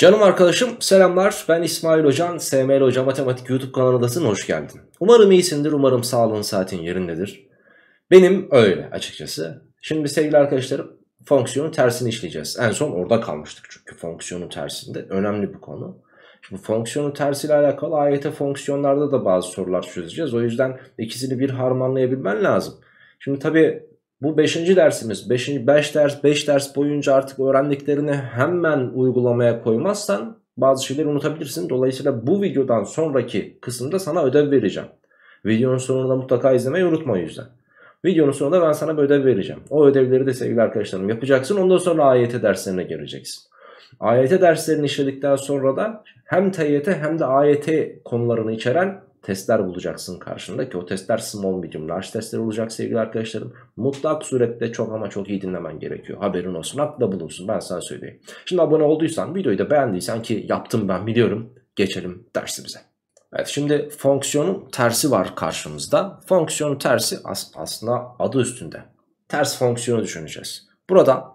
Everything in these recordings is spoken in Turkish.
Canım arkadaşım selamlar ben İsmail Hocan SML Hoca Matematik YouTube kanalındasın hoş geldin. Umarım iyisindir umarım sağlığın saatin yerindedir. Benim öyle açıkçası. Şimdi sevgili arkadaşlarım fonksiyonun tersini işleyeceğiz. En son orada kalmıştık çünkü fonksiyonun tersinde önemli bir konu. Şimdi fonksiyonun tersiyle alakalı AYT fonksiyonlarda da bazı sorular çözeceğiz. O yüzden ikisini bir harmanlayabilmen lazım. Şimdi tabii bu 5. dersimiz. 5. 5 ders 5 ders boyunca artık öğrendiklerini hemen uygulamaya koymazsan bazı şeyleri unutabilirsin. Dolayısıyla bu videodan sonraki kısımda sana ödev vereceğim. Videonun sonunda mutlaka izlemeyi unutma o yüzden. Videonun sonunda ben sana bir ödev vereceğim. O ödevleri de sevgili arkadaşlarım yapacaksın. Ondan sonra AYT derslerine gireceksin. AYT derslerini işledikten sonra da hem TYT hem de AYT konularını içeren testler bulacaksın karşında ki o testler small medium large testler olacak sevgili arkadaşlarım. Mutlak surette çok ama çok iyi dinlemen gerekiyor. Haberin olsun akla bulunsun ben sana söyleyeyim. Şimdi abone olduysan videoyu da beğendiysen ki yaptım ben biliyorum geçelim dersimize. Evet şimdi fonksiyonun tersi var karşımızda. Fonksiyonun tersi as aslında adı üstünde. Ters fonksiyonu düşüneceğiz. Burada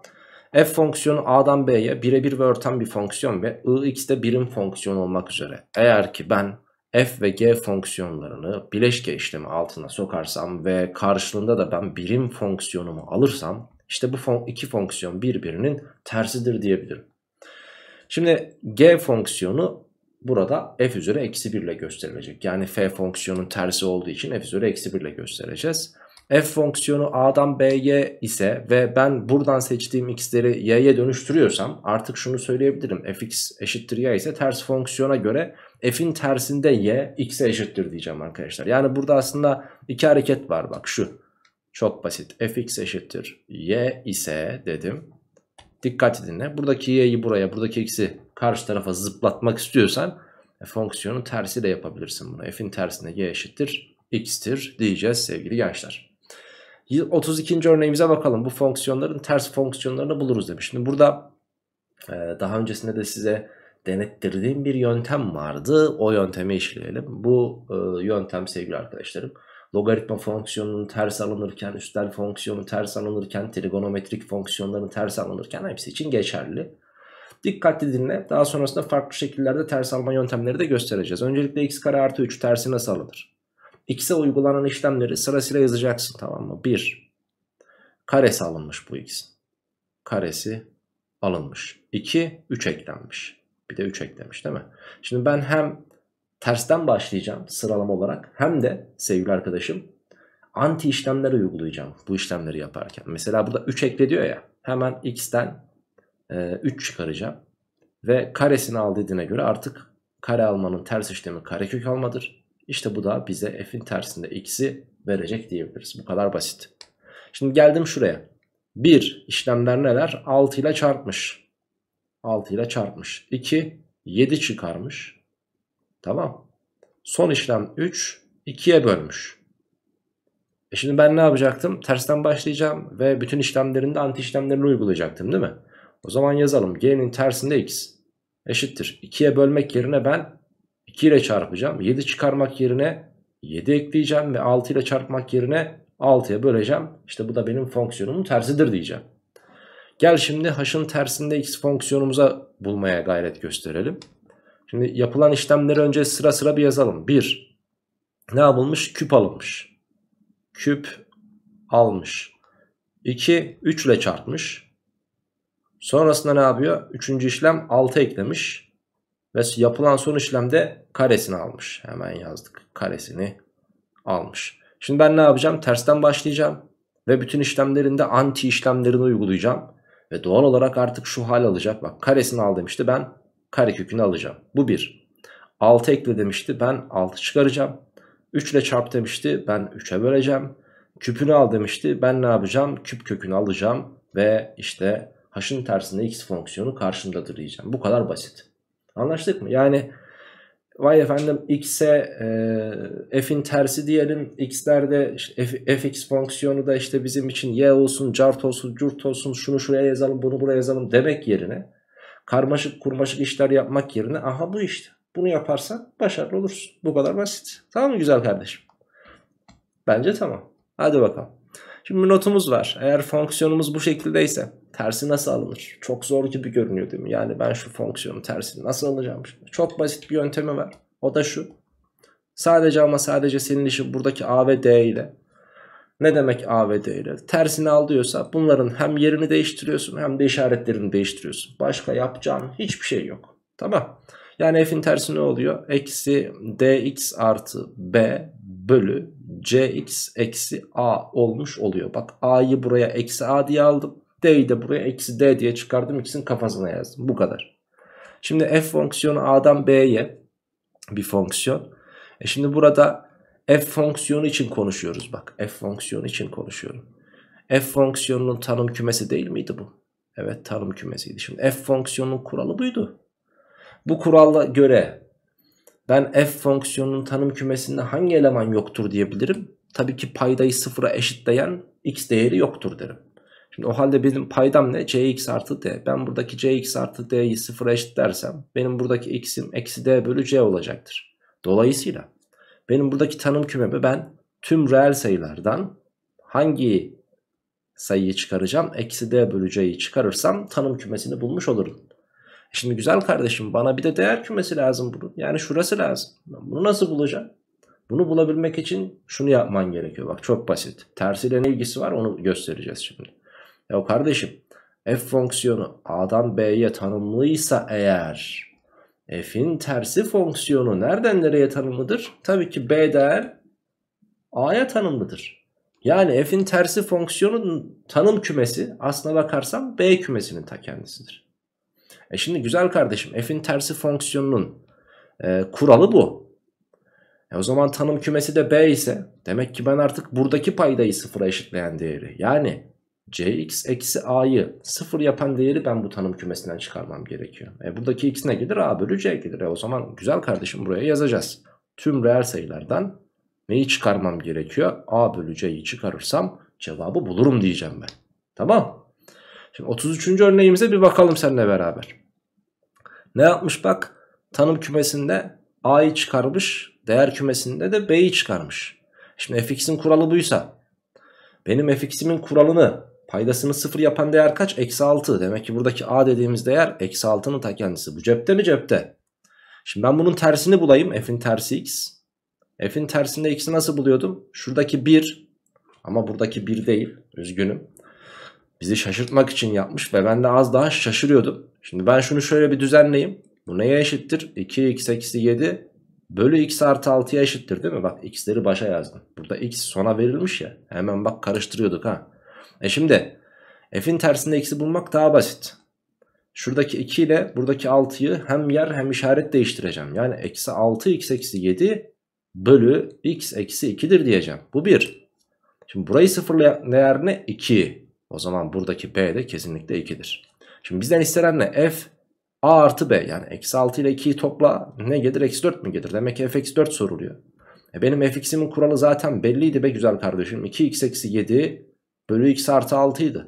f fonksiyonu a'dan b'ye birebir ve örten bir fonksiyon ve ix de birim fonksiyon olmak üzere. Eğer ki ben f ve g fonksiyonlarını bileşke işlemi altına sokarsam ve karşılığında da ben birim fonksiyonumu alırsam işte bu fon iki fonksiyon birbirinin tersidir diyebilirim. Şimdi g fonksiyonu burada f üzeri eksi 1 ile gösterilecek. Yani f fonksiyonun tersi olduğu için f üzeri eksi 1 ile göstereceğiz. f fonksiyonu a'dan b'ye ise ve ben buradan seçtiğim x'leri y'ye dönüştürüyorsam artık şunu söyleyebilirim. fx eşittir y ise ters fonksiyona göre f'in tersinde y x'e eşittir diyeceğim arkadaşlar. Yani burada aslında iki hareket var bak şu. Çok basit. fx eşittir y ise dedim. Dikkat edin ne? Buradaki y'yi buraya, buradaki x'i karşı tarafa zıplatmak istiyorsan e, fonksiyonun tersi de yapabilirsin bunu. f'in tersinde y eşittir x'tir diyeceğiz sevgili gençler. 32. örneğimize bakalım. Bu fonksiyonların ters fonksiyonlarını buluruz demiş. Şimdi burada e, daha öncesinde de size denettirdiğim bir yöntem vardı. O yöntemi işleyelim. Bu e, yöntem sevgili arkadaşlarım logaritma fonksiyonunun ters alınırken, üstel fonksiyonu ters alınırken, trigonometrik fonksiyonların ters alınırken hepsi için geçerli. Dikkatli dinle. Daha sonrasında farklı şekillerde ters alma yöntemleri de göstereceğiz. Öncelikle x kare artı 3 tersi nasıl alınır? X'e uygulanan işlemleri sırasıyla yazacaksın tamam mı? 1. Karesi alınmış bu x'in. Karesi alınmış. 2. 3 eklenmiş. Bir de 3 eklemiş değil mi? Şimdi ben hem tersten başlayacağım sıralama olarak hem de sevgili arkadaşım anti işlemler uygulayacağım bu işlemleri yaparken. Mesela burada 3 ekle diyor ya hemen x'ten e, 3 çıkaracağım ve karesini al dediğine göre artık kare almanın ters işlemi karekök almadır. İşte bu da bize f'in tersinde x'i verecek diyebiliriz. Bu kadar basit. Şimdi geldim şuraya. 1 işlemler neler? 6 ile çarpmış. 6 ile çarpmış. 2 7 çıkarmış. Tamam. Son işlem 3 2'ye bölmüş. E şimdi ben ne yapacaktım? Tersten başlayacağım ve bütün işlemlerinde anti işlemlerini uygulayacaktım değil mi? O zaman yazalım. G'nin tersinde x eşittir. 2'ye bölmek yerine ben 2 ile çarpacağım. 7 çıkarmak yerine 7 ekleyeceğim ve 6 ile çarpmak yerine 6'ya böleceğim. İşte bu da benim fonksiyonumun tersidir diyeceğim. Gel şimdi h'ın tersinde x fonksiyonumuza bulmaya gayret gösterelim. Şimdi yapılan işlemleri önce sıra sıra bir yazalım. 1. Ne yapılmış? Küp alınmış. Küp almış. 2. 3 ile çarpmış. Sonrasında ne yapıyor? Üçüncü işlem 6 eklemiş. Ve yapılan son işlemde karesini almış. Hemen yazdık. Karesini almış. Şimdi ben ne yapacağım? Tersten başlayacağım. Ve bütün işlemlerinde anti işlemlerini uygulayacağım. Ve doğal olarak artık şu hal alacak. Bak karesini al demişti ben kare kökünü alacağım. Bu 1. 6 ekle demişti ben 6 çıkaracağım. 3 ile çarp demişti ben 3'e böleceğim. Küpünü al demişti ben ne yapacağım? Küp kökünü alacağım ve işte h'ın tersinde x fonksiyonu karşımdadır diyeceğim. Bu kadar basit. Anlaştık mı? Yani vay efendim x'e e, f'in tersi diyelim x'lerde işte f, fx fonksiyonu da işte bizim için y olsun cart olsun curt olsun şunu şuraya yazalım bunu buraya yazalım demek yerine karmaşık kurmaşık işler yapmak yerine aha bu işte bunu yaparsan başarılı olursun bu kadar basit tamam mı güzel kardeşim bence tamam hadi bakalım şimdi notumuz var eğer fonksiyonumuz bu şekildeyse Tersi nasıl alınır? Çok zor gibi görünüyor değil mi? Yani ben şu fonksiyonun tersini nasıl alacağım? Şimdi? Çok basit bir yöntemi var. O da şu. Sadece ama sadece senin işin buradaki A ve D ile. Ne demek A ve D ile? Tersini al diyorsa bunların hem yerini değiştiriyorsun hem de işaretlerini değiştiriyorsun. Başka yapacağın hiçbir şey yok. Tamam. Yani f'in tersi ne oluyor? Eksi dx artı b bölü cx eksi a olmuş oluyor. Bak a'yı buraya eksi a diye aldım. D'yi de buraya eksi D diye çıkardım. İkisinin kafasına yazdım. Bu kadar. Şimdi f fonksiyonu A'dan B'ye bir fonksiyon. E şimdi burada f fonksiyonu için konuşuyoruz bak. F fonksiyonu için konuşuyorum. F fonksiyonunun tanım kümesi değil miydi bu? Evet tanım kümesiydi. Şimdi f fonksiyonunun kuralı buydu. Bu kuralla göre ben f fonksiyonunun tanım kümesinde hangi eleman yoktur diyebilirim? Tabii ki paydayı sıfıra eşitleyen x değeri yoktur derim. Şimdi o halde benim paydam ne? Cx artı D. Ben buradaki Cx artı D'yi sıfıra dersem, benim buradaki x'im eksi D bölü C olacaktır. Dolayısıyla benim buradaki tanım kümemi ben tüm reel sayılardan hangi sayıyı çıkaracağım? Eksi D bölü C'yi çıkarırsam tanım kümesini bulmuş olurum. E şimdi güzel kardeşim bana bir de değer kümesi lazım bunun. Yani şurası lazım. Bunu nasıl bulacağım? Bunu bulabilmek için şunu yapman gerekiyor. Bak çok basit. Tersiyle ne ilgisi var onu göstereceğiz şimdi. Ya kardeşim f fonksiyonu a'dan b'ye tanımlıysa eğer f'in tersi fonksiyonu nereden nereye tanımlıdır? Tabii ki b'den a'ya tanımlıdır. Yani f'in tersi fonksiyonun tanım kümesi aslına bakarsam b kümesinin ta kendisidir. E şimdi güzel kardeşim f'in tersi fonksiyonunun e, kuralı bu. E o zaman tanım kümesi de b ise demek ki ben artık buradaki paydayı sıfıra eşitleyen değeri yani Cx eksi a'yı sıfır yapan değeri ben bu tanım kümesinden çıkarmam gerekiyor. E buradaki x ne gelir? a bölü c gelir. E o zaman güzel kardeşim buraya yazacağız. Tüm reel sayılardan neyi çıkarmam gerekiyor? a bölü c'yi çıkarırsam cevabı bulurum diyeceğim ben. Tamam. Şimdi 33. örneğimize bir bakalım seninle beraber. Ne yapmış bak? Tanım kümesinde a'yı çıkarmış. Değer kümesinde de b'yi çıkarmış. Şimdi fx'in kuralı buysa benim fx'imin kuralını Paydasını 0 yapan değer kaç? Eksi 6. Demek ki buradaki a dediğimiz değer eksi 6'nın ta kendisi. Bu cepte mi cepte? Şimdi ben bunun tersini bulayım. F'in tersi x. F'in tersinde x'i nasıl buluyordum? Şuradaki 1 ama buradaki 1 değil. Üzgünüm. Bizi şaşırtmak için yapmış ve ben de az daha şaşırıyordum. Şimdi ben şunu şöyle bir düzenleyeyim. Bu neye eşittir? 2x eksi 7 bölü x artı 6'ya eşittir değil mi? Bak x'leri başa yazdım. Burada x sona verilmiş ya. Hemen bak karıştırıyorduk ha. E şimdi f'in tersinde x'i bulmak daha basit. Şuradaki 2 ile buradaki 6'yı hem yer hem işaret değiştireceğim. Yani eksi 6 x eksi 7 bölü x eksi 2'dir diyeceğim. Bu 1. Şimdi burayı sıfırlayan değer ne? 2. O zaman buradaki b de kesinlikle 2'dir. Şimdi bizden istenen ne? f a artı b yani eksi 6 ile 2'yi topla ne gelir? Eksi 4 mü gelir? Demek ki f eksi 4 soruluyor. E benim fx'imin kuralı zaten belliydi be güzel kardeşim. 2x eksi 7 Bölü x artı 6 idi.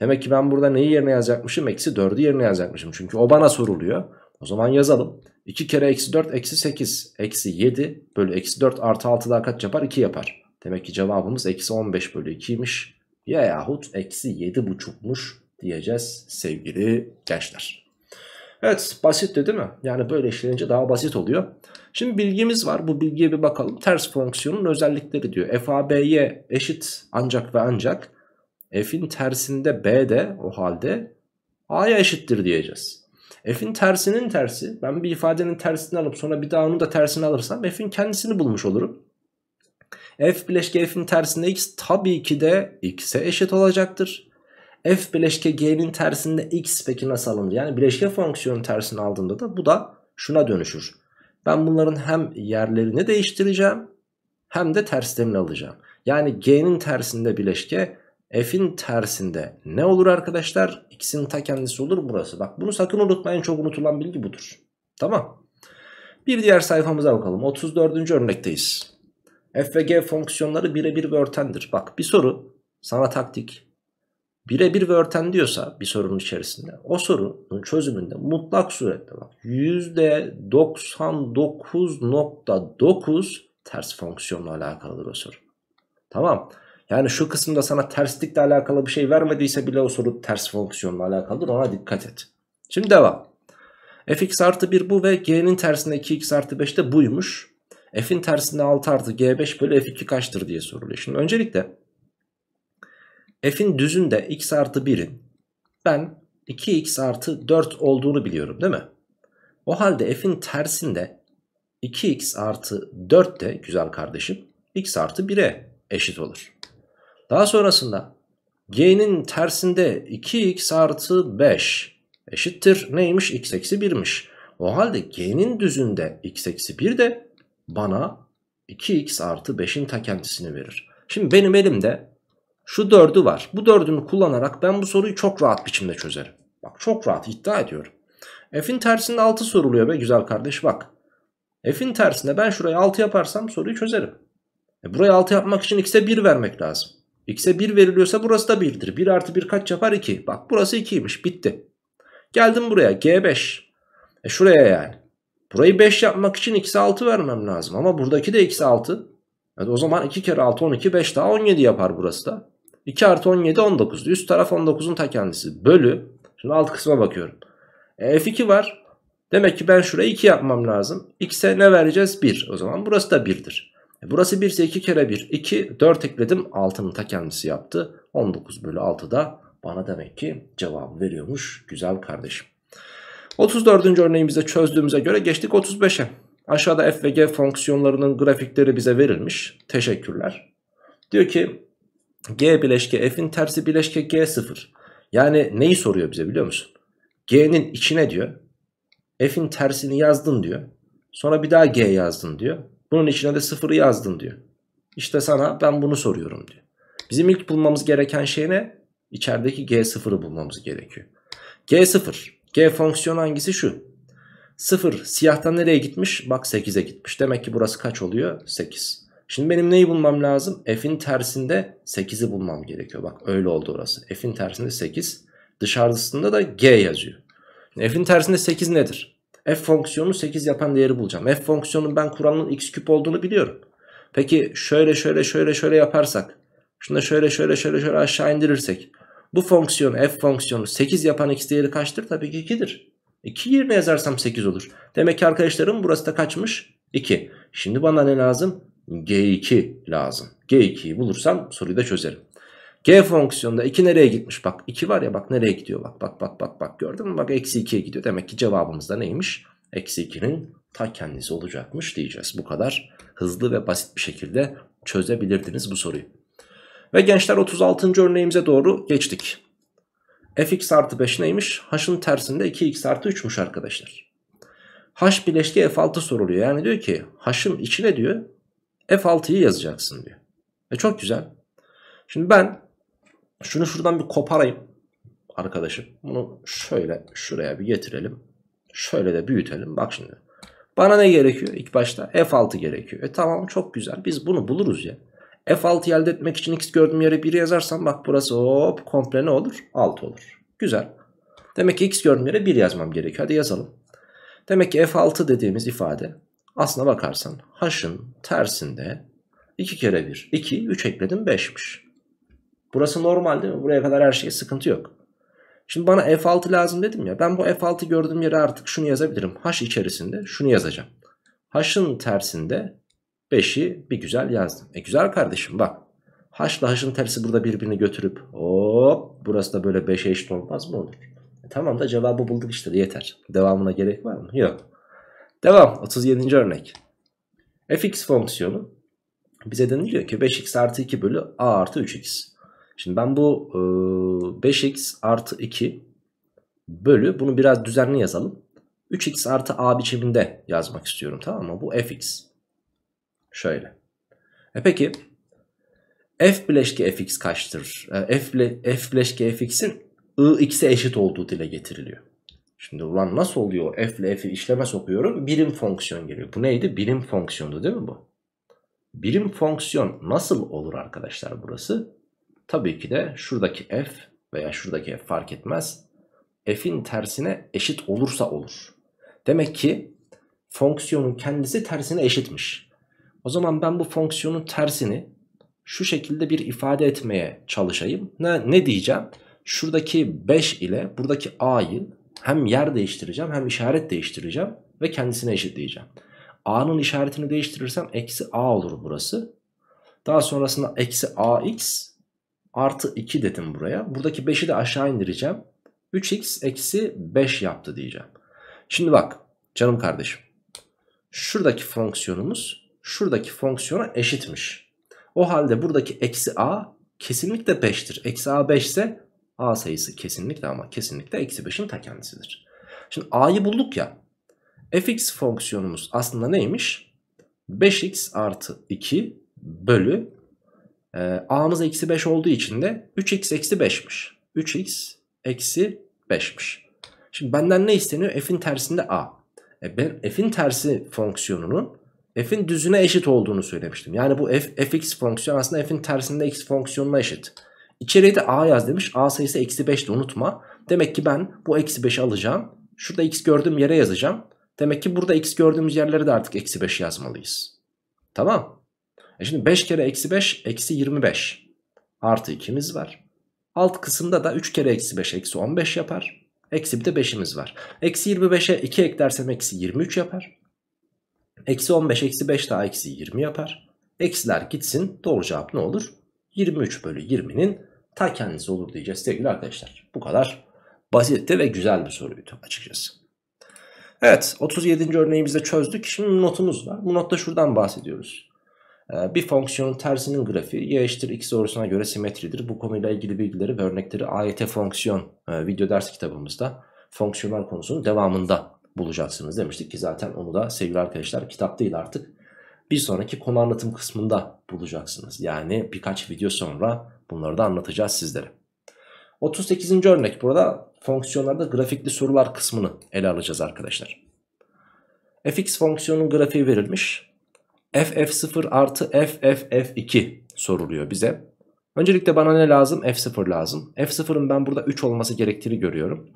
Demek ki ben burada neyi yerine yazacakmışım? Eksi 4'ü yerine yazacakmışım. Çünkü o bana soruluyor. O zaman yazalım. 2 kere eksi 4 eksi 8 eksi 7 bölü eksi 4 artı 6 daha kaç yapar? 2 yapar. Demek ki cevabımız eksi 15 bölü 2'ymiş. Ya yahut eksi 7 buçukmuş diyeceğiz sevgili gençler. Evet basitti değil mi? Yani böyle işlenince daha basit oluyor. Şimdi bilgimiz var. Bu bilgiye bir bakalım. Ters fonksiyonun özellikleri diyor. f a b y eşit ancak ve ancak f'in tersinde b de o halde a'ya eşittir diyeceğiz. F'in tersinin tersi ben bir ifadenin tersini alıp sonra bir daha onun da tersini alırsam f'in kendisini bulmuş olurum. F bileşke f'in tersinde x tabii ki de x'e eşit olacaktır. F bileşke g'nin tersinde x peki nasıl alındı? Yani bileşke fonksiyonun tersini aldığında da bu da şuna dönüşür. Ben bunların hem yerlerini değiştireceğim hem de terslerini alacağım. Yani g'nin tersinde bileşke F'in tersinde ne olur arkadaşlar? X'in ta kendisi olur burası. Bak bunu sakın unutmayın çok unutulan bilgi budur. Tamam. Bir diğer sayfamıza bakalım. 34. örnekteyiz. F ve G fonksiyonları birebir ve örtendir. Bak bir soru sana taktik. Birebir ve örten diyorsa bir sorunun içerisinde o sorunun çözümünde mutlak surette bak %99.9 ters fonksiyonla alakalıdır o soru. Tamam. Yani şu kısımda sana terslikle alakalı bir şey vermediyse bile o soru ters fonksiyonla alakalıdır. Ona dikkat et. Şimdi devam. fx artı 1 bu ve g'nin tersinde 2x artı 5 de buymuş. f'in tersinde 6 artı g5 bölü f2 kaçtır diye soruluyor. Şimdi öncelikle f'in düzünde x artı 1'in ben 2x artı 4 olduğunu biliyorum değil mi? O halde f'in tersinde 2x artı 4 de güzel kardeşim x artı 1'e eşit olur. Daha sonrasında g'nin tersinde 2x artı 5 eşittir neymiş x eksi 1'miş. O halde g'nin düzünde x eksi 1 de bana 2x artı 5'in ta kendisini verir. Şimdi benim elimde şu 4'ü var. Bu 4'ünü kullanarak ben bu soruyu çok rahat biçimde çözerim. Bak çok rahat iddia ediyorum. F'in tersinde 6 soruluyor be güzel kardeş bak. F'in tersinde ben şuraya 6 yaparsam soruyu çözerim. E buraya 6 yapmak için x'e 1 vermek lazım. X'e 1 veriliyorsa burası da 1'dir. 1 artı 1 kaç yapar? 2. Bak burası 2'ymiş. Bitti. Geldim buraya. G5. E şuraya yani. Burayı 5 yapmak için x'e 6 vermem lazım. Ama buradaki de x'e 6. Evet, o zaman 2 kere 6 12 5 daha 17 yapar burası da. 2 artı 17 19. Üst taraf 19'un ta kendisi. Bölü. Şimdi alt kısma bakıyorum. E, F2 var. Demek ki ben şuraya 2 yapmam lazım. X'e ne vereceğiz? 1. O zaman burası da 1'dir. E, burası 1 ise 2 kere 1 2 4 ekledim 6'nın ta kendisi yaptı. 19 bölü 6 da bana demek ki cevabı veriyormuş güzel kardeşim. 34. örneğimizde çözdüğümüze göre geçtik 35'e. Aşağıda f ve g fonksiyonlarının grafikleri bize verilmiş. Teşekkürler. Diyor ki g bileşke f'in tersi bileşke g sıfır. Yani neyi soruyor bize biliyor musun? G'nin içine diyor. F'in tersini yazdın diyor. Sonra bir daha G yazdın diyor. Bunun içine de sıfırı yazdın diyor. İşte sana ben bunu soruyorum diyor. Bizim ilk bulmamız gereken şey ne? İçerideki g sıfırı bulmamız gerekiyor. g sıfır. G fonksiyonu hangisi şu? Sıfır siyahtan nereye gitmiş? Bak 8'e gitmiş. Demek ki burası kaç oluyor? 8. Şimdi benim neyi bulmam lazım? F'in tersinde 8'i bulmam gerekiyor. Bak öyle oldu orası. F'in tersinde 8. Dışarısında da G yazıyor. F'in tersinde 8 nedir? f fonksiyonu 8 yapan değeri bulacağım. F fonksiyonun ben kuralının x küp olduğunu biliyorum. Peki şöyle şöyle şöyle şöyle yaparsak. Şunu da şöyle şöyle şöyle şöyle aşağı indirirsek. Bu fonksiyon f fonksiyonu 8 yapan x değeri kaçtır? Tabii ki 2'dir. 2 yerine yazarsam 8 olur. Demek ki arkadaşlarım burası da kaçmış? 2. Şimdi bana ne lazım? G2 lazım. G2'yi bulursam soruyu da çözerim. G fonksiyonunda 2 nereye gitmiş? Bak 2 var ya bak nereye gidiyor? Bak bak bak bak bak gördün mü? Bak eksi 2'ye gidiyor. Demek ki cevabımız da neymiş? Eksi 2'nin ta kendisi olacakmış diyeceğiz. Bu kadar hızlı ve basit bir şekilde çözebilirdiniz bu soruyu. Ve gençler 36. örneğimize doğru geçtik. fx artı 5 neymiş? h'ın tersinde 2x artı 3'müş arkadaşlar. h bileşki f6 soruluyor. Yani diyor ki h'ın içine diyor f6'yı yazacaksın diyor. E çok güzel. Şimdi ben şunu şuradan bir koparayım arkadaşım. Bunu şöyle şuraya bir getirelim. Şöyle de büyütelim. Bak şimdi. Bana ne gerekiyor İlk başta? F6 gerekiyor. E tamam çok güzel. Biz bunu buluruz ya. F6'yı elde etmek için x gördüğüm yere 1 yazarsam bak burası hop komple ne olur? 6 olur. Güzel. Demek ki x gördüğüm yere 1 yazmam gerekiyor. Hadi yazalım. Demek ki F6 dediğimiz ifade aslına bakarsan h'ın tersinde 2 kere 1 2 3 ekledim 5'miş. Burası normal değil mi? Buraya kadar her şey sıkıntı yok. Şimdi bana F6 lazım dedim ya. Ben bu F6 gördüğüm yere artık şunu yazabilirim. H içerisinde şunu yazacağım. H'ın tersinde 5'i bir güzel yazdım. E güzel kardeşim bak. H ile H'ın tersi burada birbirini götürüp hop burası da böyle 5'e eşit olmaz mı olur? E tamam da cevabı bulduk işte yeter. Devamına gerek var mı? Yok. Devam 37. örnek. fx fonksiyonu bize deniliyor ki 5x artı 2 bölü a artı 3x. Şimdi ben bu e, 5x artı 2 bölü bunu biraz düzenli yazalım. 3x artı a biçiminde yazmak istiyorum tamam mı? Bu fx. Şöyle. E peki f bileşke fx kaçtır? E, f, bile, f bileşke fx'in ix'e eşit olduğu dile getiriliyor. Şimdi ulan nasıl oluyor? F ile F'i işleme sokuyorum. Birim fonksiyon geliyor. Bu neydi? Birim fonksiyondu değil mi bu? Birim fonksiyon nasıl olur arkadaşlar burası? Tabii ki de şuradaki f veya şuradaki f fark etmez. f'in tersine eşit olursa olur. Demek ki fonksiyonun kendisi tersine eşitmiş. O zaman ben bu fonksiyonun tersini şu şekilde bir ifade etmeye çalışayım. Ne, ne diyeceğim? Şuradaki 5 ile buradaki a'yı hem yer değiştireceğim hem işaret değiştireceğim ve kendisine eşit diyeceğim. a'nın işaretini değiştirirsem eksi a olur burası. Daha sonrasında eksi ax artı 2 dedim buraya. Buradaki 5'i de aşağı indireceğim. 3x eksi 5 yaptı diyeceğim. Şimdi bak canım kardeşim. Şuradaki fonksiyonumuz şuradaki fonksiyona eşitmiş. O halde buradaki eksi a kesinlikle 5'tir. Eksi a 5 ise a sayısı kesinlikle ama kesinlikle eksi 5'in ta kendisidir. Şimdi a'yı bulduk ya. fx fonksiyonumuz aslında neymiş? 5x artı 2 bölü e, a'mız eksi 5 olduğu için de 3x eksi 5'miş. 3x eksi 5'miş. Şimdi benden ne isteniyor? F'in tersinde a. E ben f'in tersi fonksiyonunun f'in düzüne eşit olduğunu söylemiştim. Yani bu f, fx fonksiyon aslında f'in tersinde x fonksiyonuna eşit. İçeriye de a yaz demiş. a sayısı eksi 5 de unutma. Demek ki ben bu eksi 5'i alacağım. Şurada x gördüğüm yere yazacağım. Demek ki burada x gördüğümüz yerlere de artık eksi 5 yazmalıyız. Tamam. E şimdi 5 kere eksi 5 eksi 25 artı 2'miz var. Alt kısımda da 3 kere eksi 5 eksi 15 yapar. Eksi bir de 5'imiz var. Eksi 25'e 2 eklersem eksi 23 yapar. Eksi 15 eksi 5 daha eksi 20 yapar. Eksiler gitsin doğru cevap ne olur? 23 bölü 20'nin ta kendisi olur diyeceğiz sevgili arkadaşlar. Bu kadar basitti ve güzel bir soruydu açıkçası. Evet 37. örneğimizde çözdük. Şimdi notumuz var. Bu notta şuradan bahsediyoruz. Ee, bir fonksiyonun tersinin grafiği y eşittir x doğrusuna göre simetridir. Bu konuyla ilgili bilgileri ve örnekleri AYT fonksiyon e, video ders kitabımızda fonksiyonlar konusunun devamında bulacaksınız demiştik ki zaten onu da sevgili arkadaşlar kitap değil artık bir sonraki konu anlatım kısmında bulacaksınız. Yani birkaç video sonra bunları da anlatacağız sizlere. 38. örnek burada fonksiyonlarda grafikli sorular kısmını ele alacağız arkadaşlar. fx fonksiyonun grafiği verilmiş. FF0 artı FFF2 soruluyor bize. Öncelikle bana ne lazım? F0 lazım. F0'ın ben burada 3 olması gerektiğini görüyorum.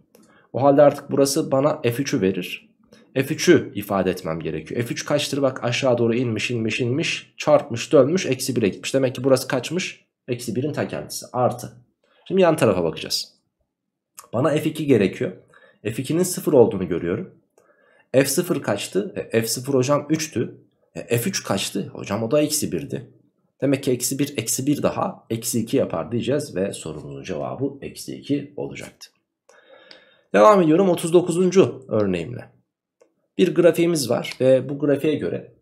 O halde artık burası bana F3'ü verir. F3'ü ifade etmem gerekiyor. F3 kaçtır? Bak aşağı doğru inmiş inmiş inmiş çarpmış dönmüş eksi 1'e gitmiş. Demek ki burası kaçmış? Eksi 1'in ta kendisi artı. Şimdi yan tarafa bakacağız. Bana F2 gerekiyor. F2'nin 0 olduğunu görüyorum. F0 kaçtı? E, F0 hocam 3'tü. E, F3 kaçtı? Hocam o da eksi 1'di. Demek ki eksi 1 eksi 1 daha eksi 2 yapar diyeceğiz ve sorumuzun cevabı eksi 2 olacaktı. Devam ediyorum 39. örneğimle. Bir grafiğimiz var ve bu grafiğe göre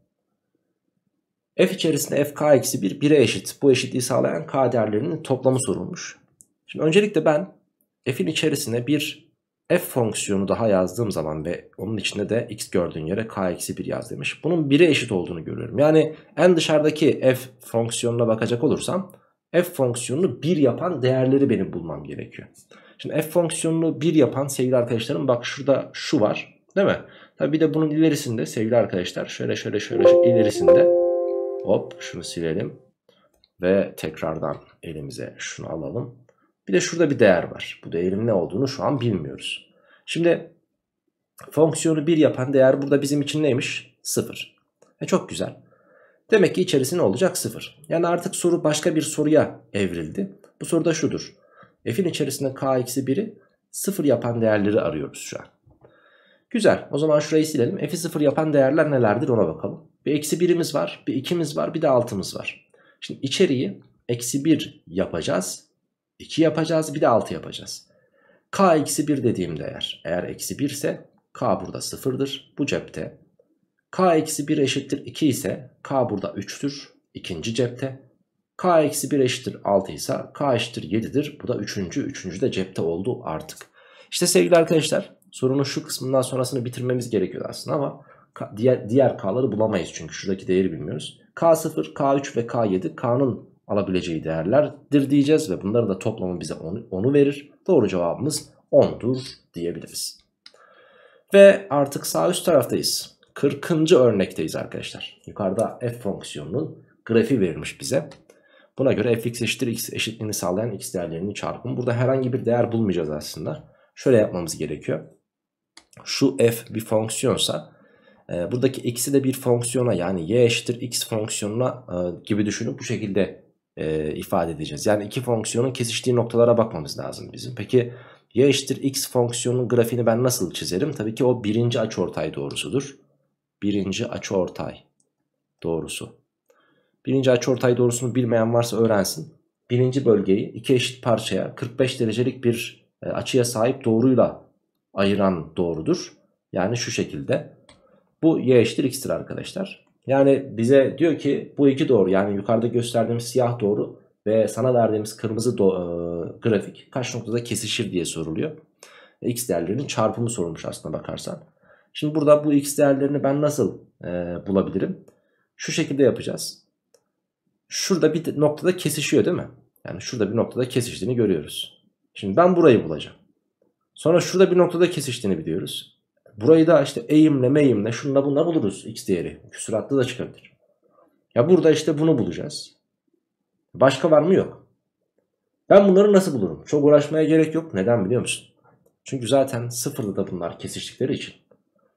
f içerisinde fk eksi 1 1'e eşit. Bu eşitliği sağlayan k değerlerinin toplamı sorulmuş. Şimdi öncelikle ben f'in içerisine bir f fonksiyonu daha yazdığım zaman ve onun içinde de x gördüğün yere k-1 yaz demiş. Bunun 1'e eşit olduğunu görüyorum. Yani en dışarıdaki f fonksiyonuna bakacak olursam f fonksiyonunu 1 yapan değerleri benim bulmam gerekiyor. Şimdi f fonksiyonunu 1 yapan sevgili arkadaşlarım bak şurada şu var değil mi? Tabi bir de bunun ilerisinde sevgili arkadaşlar şöyle şöyle şöyle, şöyle ilerisinde hop şunu silelim ve tekrardan elimize şunu alalım. Bir de şurada bir değer var. Bu değerin ne olduğunu şu an bilmiyoruz. Şimdi fonksiyonu 1 yapan değer burada bizim için neymiş? 0. E çok güzel. Demek ki içerisi ne olacak? 0. Yani artık soru başka bir soruya evrildi. Bu soruda şudur. F'in içerisinde k-1'i 0 yapan değerleri arıyoruz şu an. Güzel. O zaman şurayı silelim. F'i 0 yapan değerler nelerdir ona bakalım. Bir eksi 1'imiz var, bir 2'miz var, bir de 6'mız var. Şimdi içeriği eksi 1 yapacağız. 2 yapacağız bir de 6 yapacağız. K eksi 1 dediğim değer eğer eksi 1 ise K burada 0'dır bu cepte. K eksi 1 eşittir 2 ise K burada 3'tür ikinci cepte. K eksi 1 eşittir 6 ise K eşittir 7'dir bu da üçüncü. Üçüncü de cepte oldu artık. İşte sevgili arkadaşlar sorunun şu kısmından sonrasını bitirmemiz gerekiyor aslında ama diğer, diğer K'ları bulamayız çünkü şuradaki değeri bilmiyoruz. K0, K3 ve K7 K'nın alabileceği değerlerdir diyeceğiz ve bunların da toplamı bize 10'u verir. Doğru cevabımız 10'dur diyebiliriz. Ve artık sağ üst taraftayız. 40. örnekteyiz arkadaşlar. Yukarıda f fonksiyonunun grafiği verilmiş bize. Buna göre fx eşittir x eşitliğini sağlayan x değerlerinin çarpımı. Burada herhangi bir değer bulmayacağız aslında. Şöyle yapmamız gerekiyor. Şu f bir fonksiyonsa e, buradaki x'i de bir fonksiyona yani y eşittir x fonksiyonuna e, gibi düşünüp bu şekilde e, ifade edeceğiz. Yani iki fonksiyonun kesiştiği noktalara bakmamız lazım bizim. Peki y eşittir x fonksiyonun grafiğini ben nasıl çizerim? Tabii ki o birinci açıortay doğrusudur. Birinci açıortay doğrusu. Birinci açıortay doğrusunu bilmeyen varsa öğrensin. Birinci bölgeyi iki eşit parçaya 45 derecelik bir e, açıya sahip doğruyla ayıran doğrudur. Yani şu şekilde. Bu y eşittir x'tir arkadaşlar. Yani bize diyor ki bu iki doğru yani yukarıda gösterdiğimiz siyah doğru ve sana verdiğimiz kırmızı do e, grafik kaç noktada kesişir diye soruluyor. E, x değerlerinin çarpımı sorulmuş aslında bakarsan. Şimdi burada bu x değerlerini ben nasıl e, bulabilirim? Şu şekilde yapacağız. Şurada bir noktada kesişiyor değil mi? Yani şurada bir noktada kesiştiğini görüyoruz. Şimdi ben burayı bulacağım. Sonra şurada bir noktada kesiştiğini biliyoruz. Burayı da işte eğimle meyimle şunla bunla buluruz x değeri. Küsuratlı da çıkabilir. Ya burada işte bunu bulacağız. Başka var mı yok. Ben bunları nasıl bulurum? Çok uğraşmaya gerek yok. Neden biliyor musun? Çünkü zaten sıfırda da bunlar kesiştikleri için.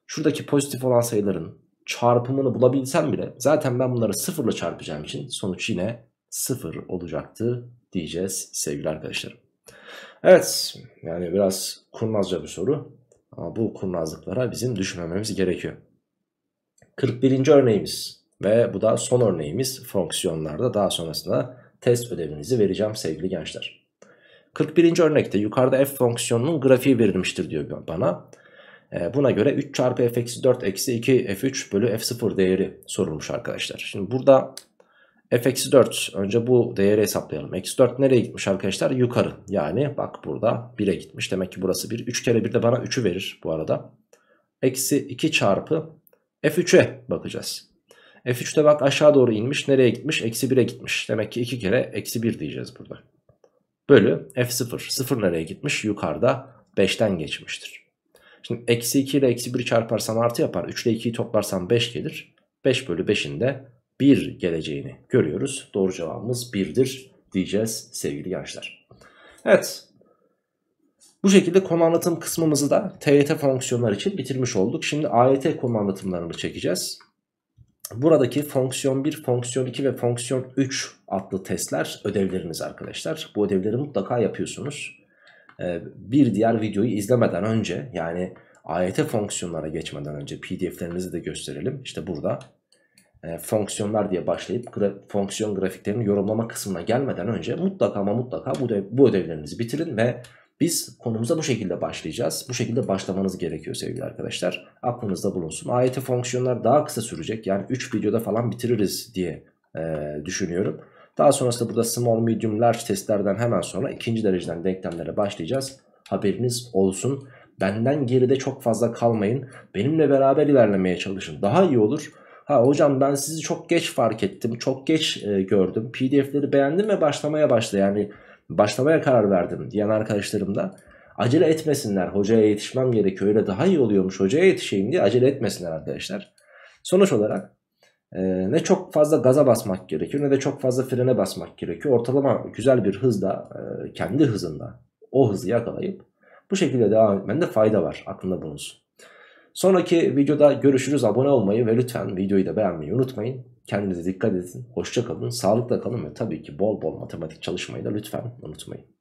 Şuradaki pozitif olan sayıların çarpımını bulabilsem bile zaten ben bunları sıfırla çarpacağım için sonuç yine sıfır olacaktı diyeceğiz sevgili arkadaşlarım. Evet yani biraz kurnazca bir soru ama bu kurnazlıklara bizim düşmememiz gerekiyor. 41. örneğimiz ve bu da son örneğimiz fonksiyonlarda daha sonrasında test ödevinizi vereceğim sevgili gençler. 41. örnekte yukarıda f fonksiyonunun grafiği verilmiştir diyor bana. E, buna göre 3 çarpı f eksi 4 eksi 2 f3 bölü f0 değeri sorulmuş arkadaşlar. Şimdi burada f-4 önce bu değeri hesaplayalım. x4 nereye gitmiş arkadaşlar? Yukarı. Yani bak burada 1'e gitmiş. Demek ki burası 1. 3 kere 1 de bana 3'ü verir bu arada. Eksi 2 çarpı f3'e bakacağız. f3'te bak aşağı doğru inmiş. Nereye gitmiş? Eksi 1'e gitmiş. Demek ki 2 kere eksi 1 diyeceğiz burada. Bölü f0. 0 nereye gitmiş? Yukarıda 5'ten geçmiştir. Şimdi eksi 2 ile eksi 1 çarparsam artı yapar. 3 ile 2'yi toplarsam 5 gelir. 5 bölü 5'in de 1 geleceğini görüyoruz. Doğru cevabımız 1'dir diyeceğiz sevgili gençler. Evet bu şekilde konu anlatım kısmımızı da TYT fonksiyonlar için bitirmiş olduk. Şimdi AYT konu anlatımlarını çekeceğiz. Buradaki fonksiyon 1, fonksiyon 2 ve fonksiyon 3 adlı testler ödevleriniz arkadaşlar. Bu ödevleri mutlaka yapıyorsunuz. Ee, bir diğer videoyu izlemeden önce yani AYT fonksiyonlara geçmeden önce pdf'lerinizi de gösterelim. İşte burada e, fonksiyonlar diye başlayıp gra fonksiyon grafiklerini yorumlama kısmına gelmeden önce mutlaka ama mutlaka bu, de, bu ödevlerinizi bitirin ve biz konumuza bu şekilde başlayacağız. Bu şekilde başlamanız gerekiyor sevgili arkadaşlar. Aklınızda bulunsun. AYT e fonksiyonlar daha kısa sürecek. Yani 3 videoda falan bitiririz diye e, düşünüyorum. Daha sonrasında burada small, medium, large testlerden hemen sonra ikinci dereceden denklemlere başlayacağız. Haberiniz olsun. Benden geride çok fazla kalmayın. Benimle beraber ilerlemeye çalışın. Daha iyi olur. Ha hocam ben sizi çok geç fark ettim. Çok geç e, gördüm. PDF'leri beğendim ve başlamaya başladı? yani başlamaya karar verdim diyen arkadaşlarım da acele etmesinler. Hocaya yetişmem gerekiyor. Öyle daha iyi oluyormuş. Hocaya yetişeyim diye acele etmesinler arkadaşlar. Sonuç olarak e, ne çok fazla gaza basmak gerekiyor ne de çok fazla frene basmak gerekiyor. Ortalama güzel bir hızda, e, kendi hızında o hızı yakalayıp bu şekilde devam etmende fayda var. Aklında bulunsun. Sonraki videoda görüşürüz. Abone olmayı ve lütfen videoyu da beğenmeyi unutmayın. Kendinize dikkat edin. Hoşça kalın. Sağlıkla kalın ve tabii ki bol bol matematik çalışmayı da lütfen unutmayın.